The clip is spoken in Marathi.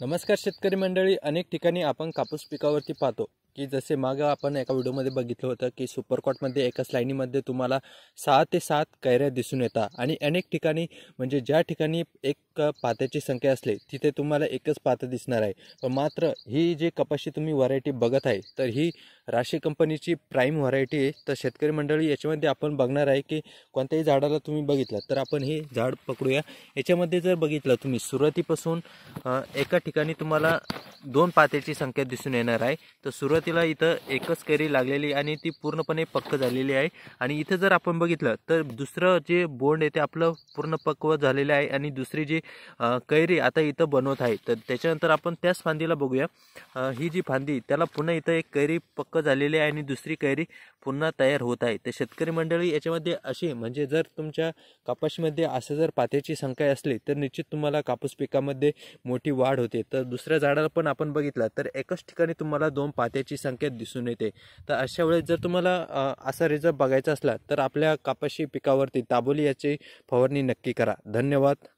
नमस्कार शेतकरी मंडळी अनेक ठिकाणी आपण कापूस पिकावरती पाहतो की जसे माग आपण एका व्हिडिओमध्ये बघितलं होतं की सुपरकॉटमध्ये एकाच लाईनीमध्ये तुम्हाला सहा ते सात कैऱ्या दिसून येतात आणि अनेक ठिकाणी म्हणजे ज्या ठिकाणी एक पात्याची संख्या असली तिथे तुम्हाला एकच पातं दिसणार आहे पण मात्र ही जी कपाशी तुम्ही व्हरायटी बघत आहे तर ही राशी कंपनीची प्राईम व्हरायटी आहे तर शेतकरी मंडळी याच्यामध्ये आपण बघणार आहे की कोणत्याही झाडाला तुम्ही बघितलं तर आपण हे झाड पकडूया याच्यामध्ये जर बघितलं तुम्ही सुरुवातीपासून एका ठिकाणी तुम्हाला दोन पात्याची संख्या दिसून येणार आहे तर सुरुवातीला इथं एकच कैरी लागलेली आणि ती पूर्णपणे पक्क झालेली आहे आणि इथं जर आपण बघितलं तर दुसरं जे बोंड आहे ते आपलं पूर्ण पक्व झालेलं आहे आणि दुसरी जी कैरी आता इथं बनवत आहे तर त्याच्यानंतर आपण त्याच फांदीला बघूया ही जी फांदी त्याला पुन्हा इथं एक कैरी पक् पक्क झालेले आहे आणि दुसरी कैरी पुन्हा तयार होत आहे तर शेतकरी मंडळी याच्यामध्ये अशी म्हणजे जर तुमच्या कापाशीमध्ये असं जर पात्याची संख्या असली तर निश्चित तुम्हाला कापूस पिकामध्ये मोठी वाढ होते तर दुसऱ्या झाडाला पण आपण बघितला तर एकाच ठिकाणी तुम्हाला दोन पात्याची संख्या दिसून येते तर अशा वेळेस जर तुम्हाला असा रिझल्ट बघायचा असला तर आपल्या कापाशी पिकावरती ताबोली याची फवारणी नक्की करा धन्यवाद